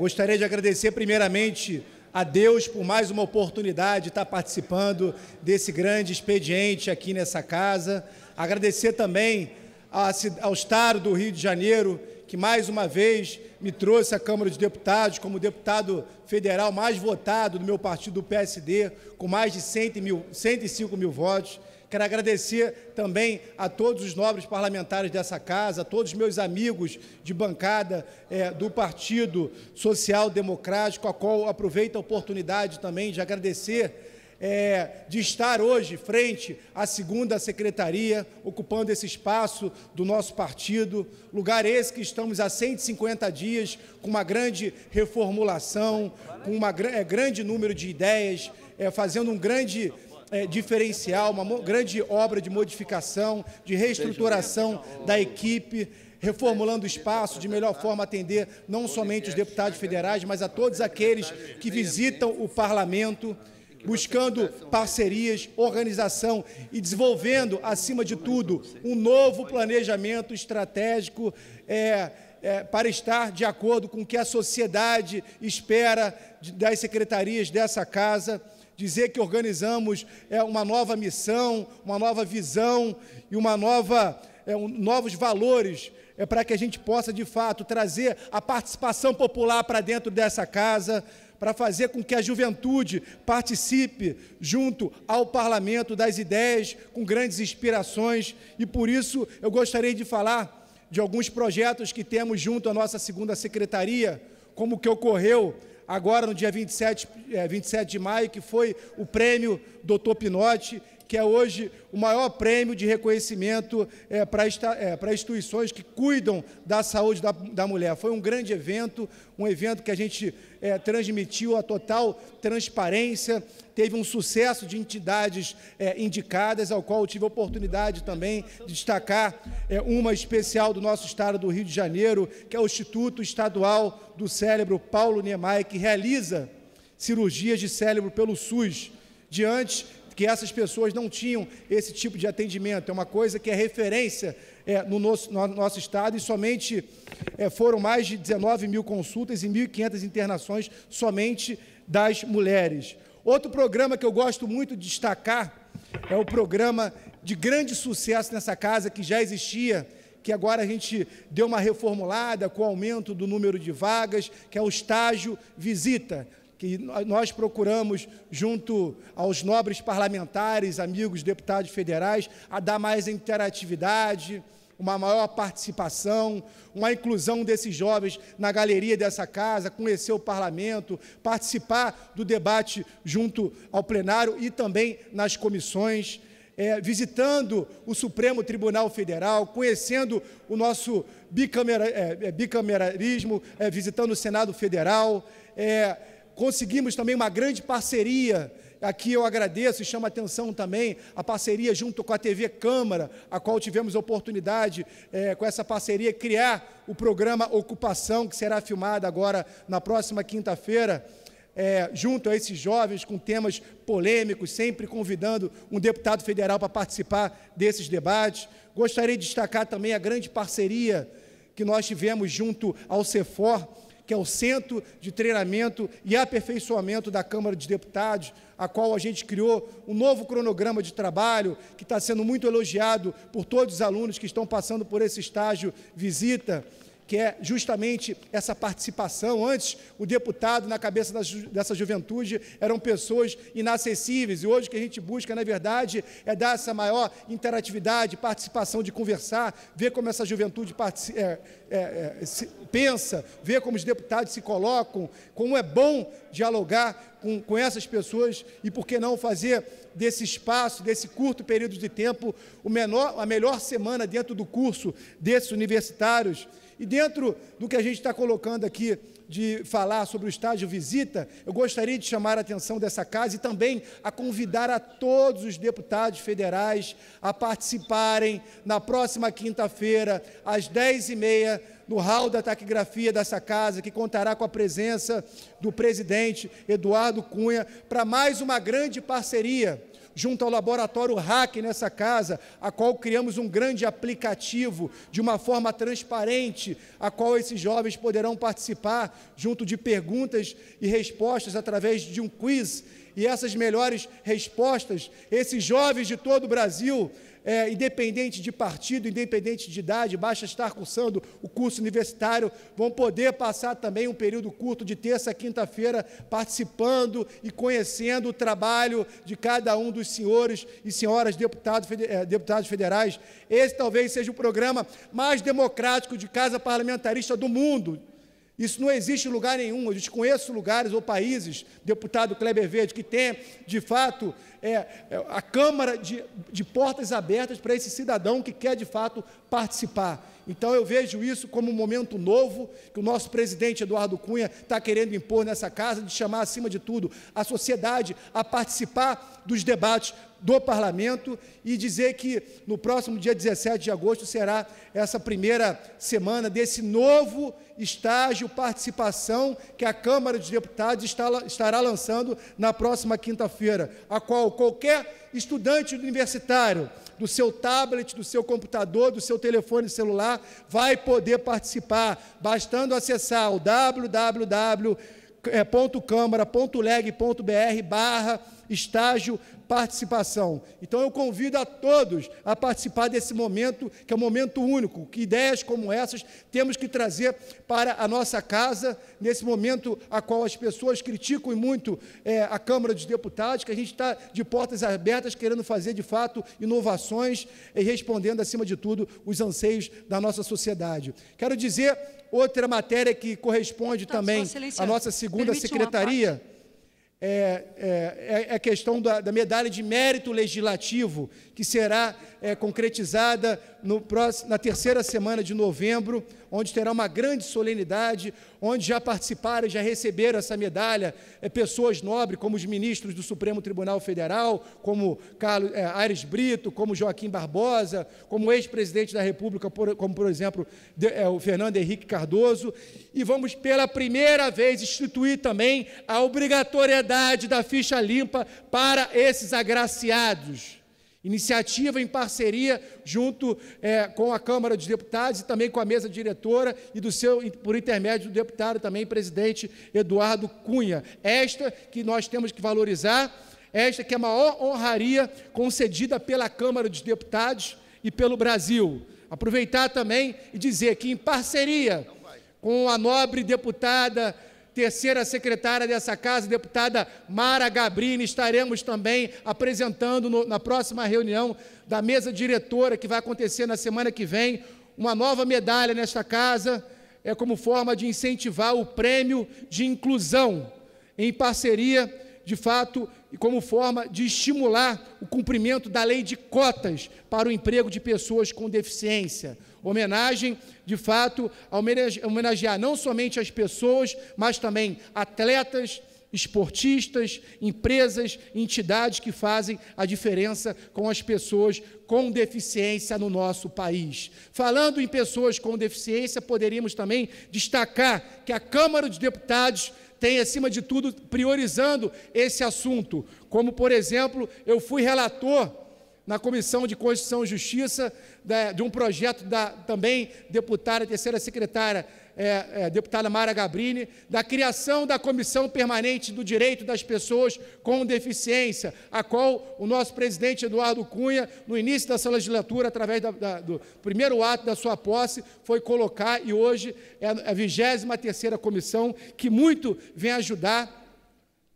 Gostaria de agradecer primeiramente a Deus por mais uma oportunidade de estar participando desse grande expediente aqui nessa casa. Agradecer também ao Estado do Rio de Janeiro, que mais uma vez me trouxe à Câmara de Deputados como deputado federal mais votado do meu partido, do PSD, com mais de 100 mil, 105 mil votos. Quero agradecer também a todos os nobres parlamentares dessa casa, a todos meus amigos de bancada é, do Partido Social Democrático, a qual aproveito a oportunidade também de agradecer é, de estar hoje frente à segunda secretaria, ocupando esse espaço do nosso partido, lugar esse que estamos há 150 dias, com uma grande reformulação, com um é, grande número de ideias, é, fazendo um grande é, diferencial, uma grande obra de modificação, de reestruturação da equipe reformulando o espaço de melhor forma atender não somente os deputados federais, mas a todos aqueles que visitam o parlamento, buscando parcerias, organização e desenvolvendo, acima de tudo, um novo planejamento estratégico é, é, para estar de acordo com o que a sociedade espera das secretarias dessa casa dizer que organizamos é, uma nova missão, uma nova visão e uma nova, é, um, novos valores é, para que a gente possa, de fato, trazer a participação popular para dentro dessa casa, para fazer com que a juventude participe junto ao parlamento das ideias, com grandes inspirações, e por isso eu gostaria de falar de alguns projetos que temos junto à nossa segunda secretaria, como o que ocorreu agora no dia 27, é, 27 de maio, que foi o prêmio Doutor Pinote, que é hoje o maior prêmio de reconhecimento é, para é, instituições que cuidam da saúde da, da, mulher. Foi um grande evento, um evento que a gente é, transmitiu a total transparência, teve um sucesso de entidades é, indicadas, ao qual eu tive a oportunidade também de destacar é, uma especial do nosso estado do Rio de Janeiro, que é o Instituto Estadual do Cérebro Paulo Niemeyer, que realiza cirurgias de cérebro pelo SUS, diante porque essas pessoas não tinham esse tipo de atendimento. É uma coisa que é referência é, no, nosso, no, nosso, estado e somente é, foram mais de 19 mil consultas e 1.500 internações somente das mulheres. Outro programa que eu gosto muito de destacar é o programa de grande sucesso nessa casa que já existia, que agora a gente deu uma reformulada com o aumento do número de vagas, que é o estágio visita que nós procuramos, junto aos nobres parlamentares, amigos, deputados federais, a dar mais interatividade, uma maior participação, uma inclusão desses jovens na galeria dessa casa, conhecer o parlamento, participar do debate junto ao plenário e também nas comissões. É, visitando o Supremo Tribunal Federal, conhecendo o nosso bicamera, é, é, bicameralismo, é, visitando o Senado Federal, é, conseguimos também uma grande parceria. Aqui eu agradeço e chamo a atenção também a parceria junto com a TV Câmara, a qual tivemos a oportunidade, é, com essa parceria, criar o programa Ocupação, que será filmado agora na próxima quinta-feira. É, junto a esses jovens com temas polêmicos, sempre convidando um deputado federal para participar desses debates. Gostaria de destacar também a grande parceria que nós tivemos junto ao CEFOR, que é o Centro de Treinamento e Aperfeiçoamento da Câmara de Deputados, a qual a gente criou um novo cronograma de trabalho, que está sendo muito elogiado por todos os alunos que estão passando por esse estágio visita que é justamente essa participação. Antes, o deputado na cabeça ju dessa juventude eram pessoas inacessíveis, e hoje o que a gente busca, na verdade, é dar essa maior interatividade, participação de conversar, ver como essa juventude é, é, é, se, pensa, ver como os deputados se colocam, como é bom dialogar com, com essas pessoas e, por que não, fazer desse espaço, desse curto período de tempo, o menor, a melhor semana dentro do curso desses universitários. E dentro do que a gente está colocando aqui de falar sobre o estágio visita, eu gostaria de chamar a atenção dessa casa e também a convidar a todos os deputados federais a participarem na próxima quinta-feira, às 10h30 no hall da taquigrafia dessa casa, que contará com a presença do presidente Eduardo Cunha para mais uma grande parceria junto ao laboratório Hack nessa casa, a qual criamos um grande aplicativo de uma forma transparente, a qual esses jovens poderão participar junto de perguntas e respostas através de um quiz e essas melhores respostas, esses jovens de todo o Brasil, é, independente de partido, independente de idade, basta estar cursando o curso universitário, vão poder passar também um período curto de terça a quinta-feira participando e conhecendo o trabalho de cada um dos senhores e senhoras deputados, é, deputados federais. Esse talvez seja o programa mais democrático de casa parlamentarista do mundo, isso não existe em lugar nenhum. Eu desconheço lugares ou países, deputado Kleber Verde, que tem, de fato, é, é, a Câmara de, de portas abertas para esse cidadão que quer de fato participar. Então eu vejo isso como um momento novo que o nosso presidente Eduardo Cunha está querendo impor nessa casa, de chamar, acima de tudo, a sociedade a participar dos debates do parlamento e dizer que no próximo dia 17 de agosto será essa primeira semana desse novo estágio, participação que a Câmara dos Deputados estará lançando na próxima quinta-feira, a qual qualquer estudante universitário, do seu tablet, do seu computador, do seu telefone celular, vai poder participar, bastando acessar o www.câmara.leg.br eh, barra estágio, participação. Então eu convido a todos a participar desse momento, que é um momento único, que ideias como essas temos que trazer para a nossa casa, nesse momento a qual as pessoas criticam muito é, a Câmara dos Deputados, que a gente está de portas abertas, querendo fazer de fato inovações e respondendo, acima de tudo, os anseios da nossa sociedade. Quero dizer outra matéria que corresponde tá, também à nossa segunda secretaria é, é, é, a é questão da, da, medalha de mérito legislativo, que será é, concretizada no próximo, na terceira semana de novembro, onde terá uma grande solenidade, onde já participaram e já receberam essa medalha é, pessoas nobres, como os ministros do Supremo Tribunal Federal, como Carlos, é, Aires Brito, como Joaquim Barbosa, como ex-presidente da República, por, como, por exemplo, de, é, o Fernando Henrique Cardoso. E vamos, pela primeira vez, instituir também a obrigatoriedade da ficha limpa para esses agraciados. Iniciativa em parceria junto é, com a Câmara dos Deputados e também com a mesa diretora e do seu, por intermédio do deputado também, presidente Eduardo Cunha. Esta que nós temos que valorizar, esta que é a maior honraria concedida pela Câmara dos Deputados e pelo Brasil. Aproveitar também e dizer que, em parceria com a nobre deputada terceira secretária dessa casa, deputada Mara Gabrini, estaremos também apresentando no, na próxima reunião da mesa diretora, que vai acontecer na semana que vem, uma nova medalha nesta casa, é como forma de incentivar o prêmio de inclusão em parceria de fato, como forma de estimular o cumprimento da lei de cotas para o emprego de pessoas com deficiência. Homenagem, de fato, a homenagear não somente as pessoas, mas também atletas, esportistas, empresas, entidades que fazem a diferença com as pessoas com deficiência no nosso país. Falando em pessoas com deficiência, poderíamos também destacar que a Câmara dos Deputados tem, acima de tudo, priorizando esse assunto. Como, por exemplo, eu fui relator na Comissão de Constituição e Justiça, de um projeto da também deputada, terceira secretária, é, é, deputada Mara Gabrini, da criação da Comissão Permanente do Direito das Pessoas com Deficiência, a qual o nosso presidente Eduardo Cunha, no início dessa legislatura, através da, da, do primeiro ato da sua posse, foi colocar, e hoje é, é a 23ª Comissão, que muito vem ajudar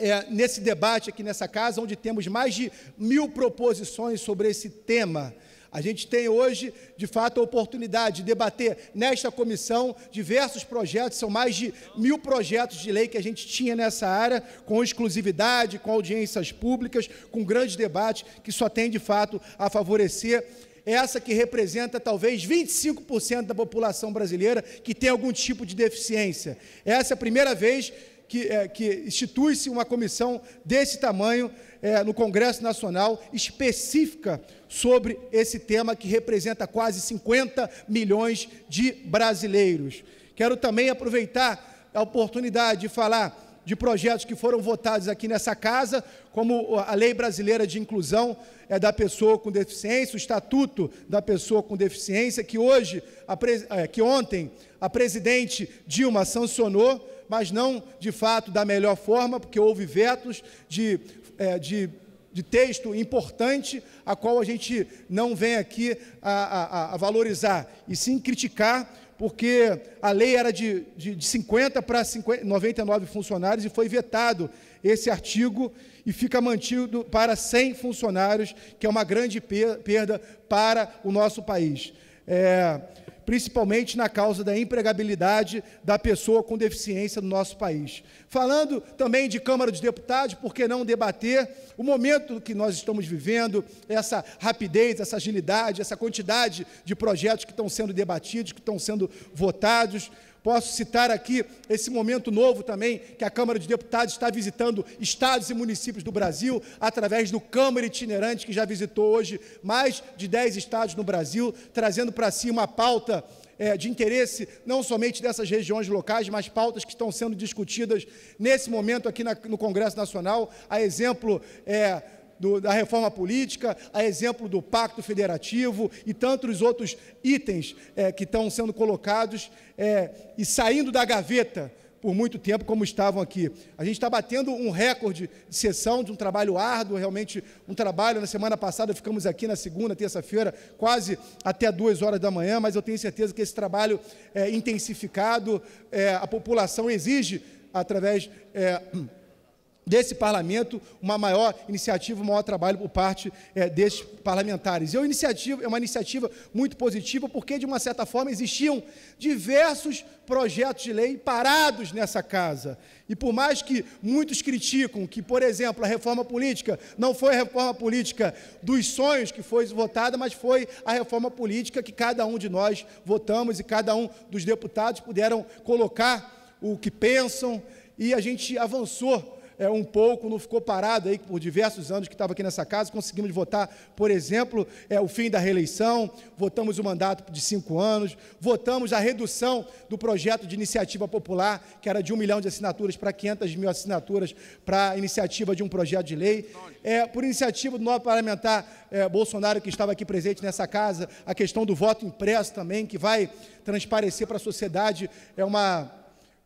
é, nesse debate aqui nessa casa, onde temos mais de mil proposições sobre esse tema. A gente tem hoje, de fato, a oportunidade de debater nesta comissão diversos projetos, são mais de mil projetos de lei que a gente tinha nessa área, com exclusividade, com audiências públicas, com grandes debates, que só tem, de fato, a favorecer essa que representa talvez 25% da população brasileira que tem algum tipo de deficiência. Essa é a primeira vez que, é, que institui-se uma comissão desse tamanho é, no Congresso Nacional, específica sobre esse tema que representa quase 50 milhões de brasileiros. Quero também aproveitar a oportunidade de falar de projetos que foram votados aqui nessa casa, como a Lei Brasileira de Inclusão é, da Pessoa com Deficiência, o Estatuto da Pessoa com Deficiência, que hoje, é, que ontem a presidente Dilma sancionou mas não de fato da melhor forma, porque houve vetos de, é, de, de texto importante, a qual a gente não vem aqui a, a, a valorizar, e sim criticar, porque a lei era de, de, de 50 para 50, 99 funcionários e foi vetado esse artigo e fica mantido para 100 funcionários, que é uma grande perda para o nosso país é, principalmente na causa da empregabilidade da pessoa com deficiência no nosso país. Falando também de Câmara dos Deputados, por que não debater o momento que nós estamos vivendo, essa rapidez, essa agilidade, essa quantidade de projetos que estão sendo debatidos, que estão sendo votados, Posso citar aqui esse momento novo também, que a Câmara de Deputados está visitando estados e municípios do Brasil, através do Câmara Itinerante, que já visitou hoje mais de 10 estados no Brasil, trazendo para si uma pauta é, de interesse não somente dessas regiões locais, mas pautas que estão sendo discutidas nesse momento aqui na, no Congresso Nacional, a exemplo. É, do, da reforma política, a exemplo do Pacto Federativo e tantos outros itens é, que estão sendo colocados é, e saindo da gaveta por muito tempo, como estavam aqui. A gente está batendo um recorde de sessão, de um trabalho árduo, realmente um trabalho. Na semana passada ficamos aqui na segunda, terça-feira, quase até duas horas da manhã, mas eu tenho certeza que esse trabalho é intensificado, é, a população exige, através. É, desse parlamento, uma maior iniciativa, um maior trabalho por parte é, eh, desses parlamentares. E é uma, iniciativa, é uma iniciativa muito positiva, porque, de uma certa forma, existiam diversos projetos de lei parados nessa casa. E por mais que muitos criticam que, por exemplo, a reforma política não foi a reforma política dos sonhos que foi votada, mas foi a reforma política que cada um de nós votamos e cada um dos deputados puderam colocar o que pensam, e a gente avançou é, um pouco, não ficou parado aí por diversos anos que estava aqui nessa casa. Conseguimos votar, por exemplo, é, o fim da reeleição, votamos o mandato de cinco anos, votamos a redução do projeto de iniciativa popular, que era de um milhão de assinaturas para 500 mil assinaturas para a iniciativa de um projeto de lei. É, por iniciativa do novo parlamentar é, Bolsonaro, que estava aqui presente nessa casa, a questão do voto impresso também, que vai transparecer para a sociedade, é uma,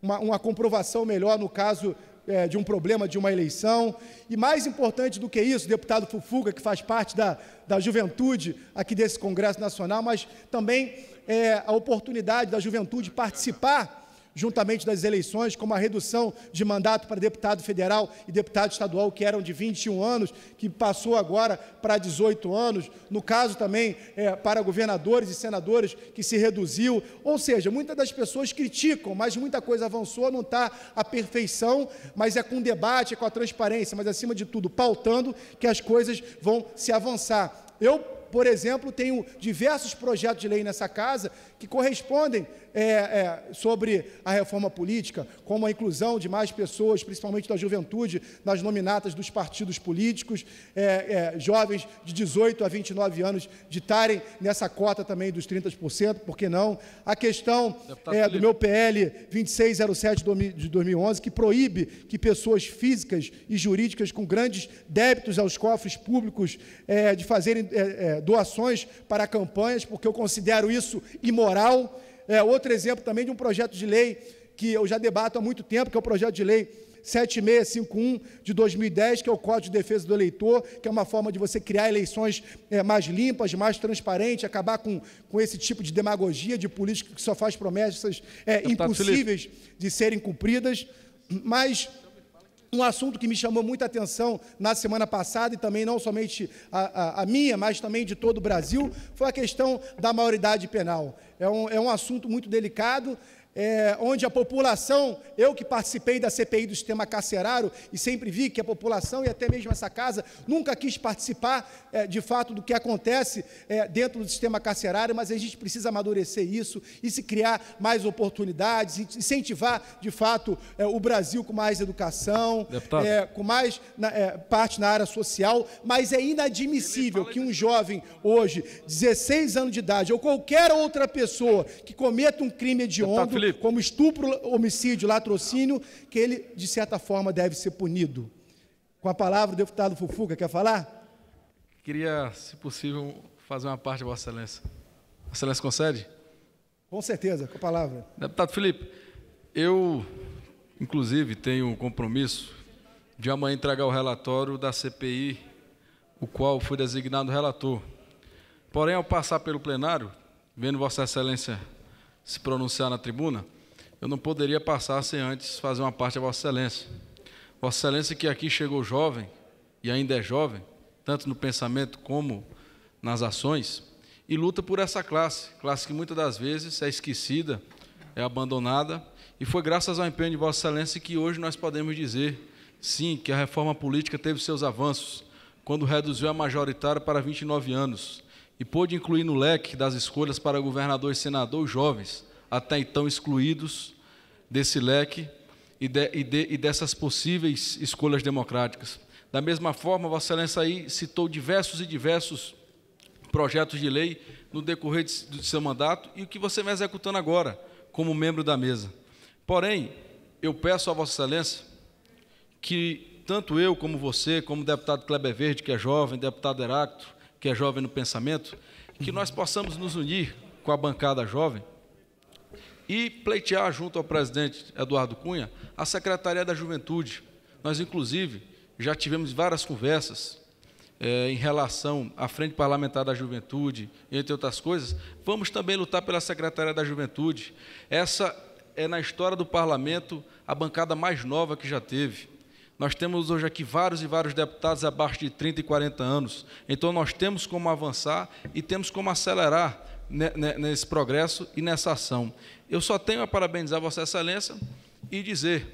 uma, uma comprovação melhor no caso é, de um problema de uma eleição. E mais importante do que isso, o deputado Fufuga, que faz parte da, da juventude aqui desse Congresso Nacional, mas também é, a oportunidade da juventude participar juntamente das eleições, como a redução de mandato para deputado federal e deputado estadual, que eram de 21 anos, que passou agora para 18 anos, no caso também é, para governadores e senadores, que se reduziu. Ou seja, muitas das pessoas criticam, mas muita coisa avançou, não está à perfeição, mas é com debate, é com a transparência, mas acima de tudo, pautando que as coisas vão se avançar. Eu por exemplo, tenho diversos projetos de lei nessa casa que correspondem é, é, sobre a reforma política, como a inclusão de mais pessoas, principalmente da juventude, nas nominatas dos partidos políticos, é, é jovens de 18 a 29 anos de estarem nessa cota também dos 30%, por que não? A questão é, do meu PL 2607 de 2011, que proíbe que pessoas físicas e jurídicas com grandes débitos aos cofres públicos é, de fazerem doações para campanhas, porque eu considero isso imoral. É, outro exemplo também de um projeto de lei que eu já debato há muito tempo, que é o projeto de lei 7651 de 2010, que é o Código de Defesa do Eleitor, que é uma forma de você criar eleições é, mais limpas, mais transparentes, acabar com, com esse tipo de demagogia de político que só faz promessas é, impossíveis de serem cumpridas. Mas um assunto que me chamou muita atenção na semana passada, e também não somente a, a, a minha, mas também de todo o Brasil, foi a questão da maioridade penal. É um, é um assunto muito delicado, é, onde a população, eu que participei da CPI do sistema carcerário e sempre vi que a população e até mesmo essa casa nunca quis participar é, de fato do que acontece é, dentro do sistema carcerário, mas a gente precisa amadurecer isso e se criar mais oportunidades, incentivar de fato é, o Brasil com mais educação, é, com mais na, é, parte na área social, mas é inadmissível que um jovem hoje, 16 anos de idade, ou qualquer outra pessoa que cometa um crime hediondo, como estupro, homicídio, latrocínio, que ele, de certa forma, deve ser punido. Com a palavra, o deputado Fufuca, quer falar? Queria, se possível, fazer uma parte, Vossa Excelência. Vossa Excelência concede? Com certeza, com a palavra. Deputado Felipe, eu, inclusive, tenho um compromisso de amanhã entregar o relatório da CPI, o qual fui designado relator. Porém, ao passar pelo plenário, vendo Vossa Excelência se pronunciar na tribuna, eu não poderia passar sem antes fazer uma parte a Vossa Excelência. Vossa Excelência que aqui chegou jovem e ainda é jovem, tanto no pensamento como nas ações, e luta por essa classe, classe que muitas das vezes é esquecida, é abandonada, e foi graças ao empenho de Vossa Excelência que hoje nós podemos dizer, sim, que a reforma política teve seus avanços, quando reduziu a majoritária para 29 anos, e pôde incluir no leque das escolhas para governador e senador jovens, até então excluídos desse leque e, de, e, de, e dessas possíveis escolhas democráticas. Da mesma forma, Vossa Excelência aí citou diversos e diversos projetos de lei no decorrer de, do seu mandato e o que você vem executando agora como membro da mesa. Porém, eu peço a Vossa Excelência que tanto eu como você, como o deputado Kleber Verde, que é jovem, deputado Heracto, que é Jovem no Pensamento, que nós possamos nos unir com a bancada jovem e pleitear junto ao presidente Eduardo Cunha a Secretaria da Juventude. Nós, inclusive, já tivemos várias conversas é, em relação à Frente Parlamentar da Juventude, entre outras coisas. Vamos também lutar pela Secretaria da Juventude. Essa é, na história do parlamento, a bancada mais nova que já teve. Nós temos hoje aqui vários e vários deputados abaixo de 30 e 40 anos. Então, nós temos como avançar e temos como acelerar nesse progresso e nessa ação. Eu só tenho a parabenizar Vossa Excelência e dizer: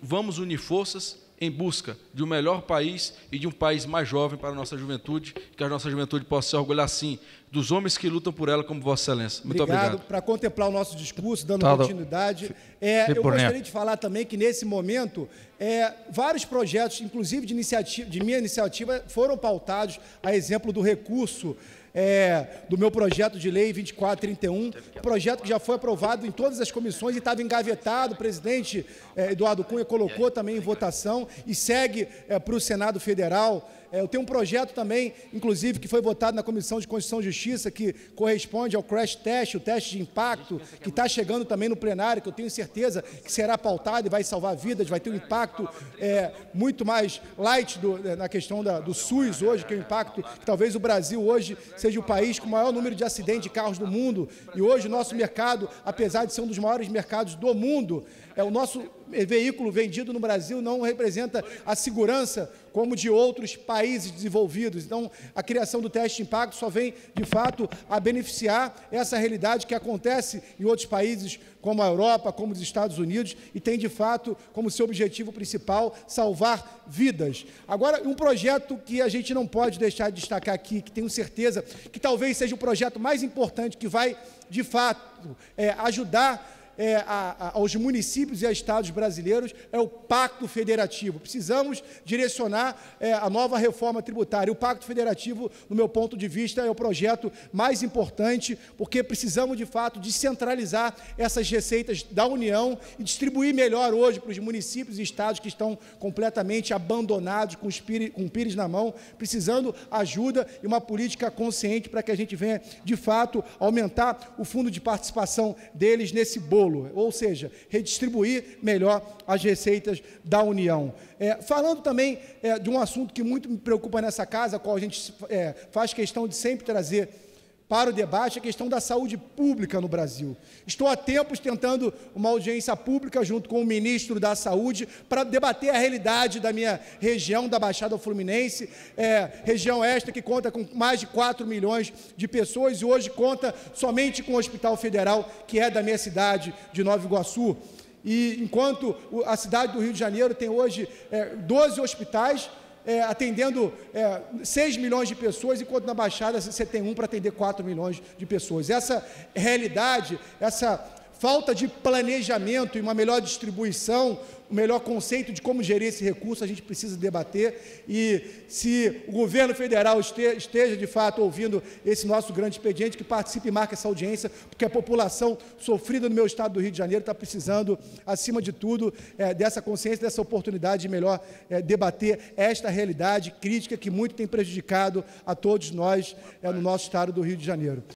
vamos unir forças em busca de um melhor país e de um país mais jovem para a nossa juventude, que a nossa juventude possa se orgulhar, sim, dos homens que lutam por ela, como Vossa Excelência. Muito obrigado. obrigado. Para contemplar o nosso discurso, dando tá, tá. continuidade, é, eu gostaria de falar também que, nesse momento, é, vários projetos, inclusive de, iniciativa, de minha iniciativa, foram pautados a exemplo do recurso é, do meu projeto de lei 2431, projeto que já foi aprovado em todas as comissões e estava engavetado. O presidente é, Eduardo Cunha colocou também em votação e segue é, para o Senado Federal. É, eu tenho um projeto também, inclusive, que foi votado na Comissão de Constituição e Justiça, que corresponde ao crash test, o teste de impacto, que está chegando também no plenário, que eu tenho certeza que será pautado e vai salvar vidas, vai ter um impacto é, muito mais light do, é, na questão da, do SUS hoje, que é o um impacto que talvez o Brasil hoje seja o país com o maior número de acidentes de carros do mundo. E hoje o nosso mercado, apesar de ser um dos maiores mercados do mundo, é o nosso veículo vendido no Brasil não representa a segurança como de outros países desenvolvidos. Então, a criação do teste de impacto só vem, de fato, a beneficiar essa realidade que acontece em outros países, como a Europa, como os Estados Unidos, e tem, de fato, como seu objetivo principal salvar vidas. Agora, um projeto que a gente não pode deixar de destacar aqui, que tenho certeza que talvez seja o projeto mais importante que vai, de fato, é, ajudar é, a, a, aos municípios e a estados brasileiros é o Pacto Federativo. Precisamos direcionar é, a nova reforma tributária. O Pacto Federativo, no meu ponto de vista, é o projeto mais importante, porque precisamos, de fato, descentralizar essas receitas da União e distribuir melhor hoje para os municípios e estados que estão completamente abandonados, com, os pires, com o pires na mão, precisando ajuda e uma política consciente para que a gente venha, de fato, aumentar o fundo de participação deles nesse bolo bolo, ou seja, redistribuir melhor as receitas da União. É, falando também é, de um assunto que muito me preocupa nessa casa, qual a gente é, faz questão de sempre trazer para o debate é a questão da saúde pública no Brasil. Estou há tempos tentando uma audiência pública junto com o ministro da Saúde para debater a realidade da minha região, da Baixada Fluminense, é, região esta que conta com mais de 4 milhões de pessoas e hoje conta somente com o Hospital Federal, que é da minha cidade, de Nova Iguaçu. E enquanto a cidade do Rio de Janeiro tem hoje é, 12 hospitais, é, atendendo é, 6 milhões de pessoas, enquanto na Baixada você tem um para atender 4 milhões de pessoas. Essa realidade, essa falta de planejamento e uma melhor distribuição, o um melhor conceito de como gerir esse recurso, a gente precisa debater. E se o governo federal esteja de fato ouvindo esse nosso grande expediente, que participe e marque essa audiência, porque a população sofrida no meu estado do Rio de Janeiro está precisando, acima de tudo, é, dessa consciência, dessa oportunidade de melhor é, debater esta realidade crítica que muito tem prejudicado a todos nós é, no nosso estado do Rio de Janeiro.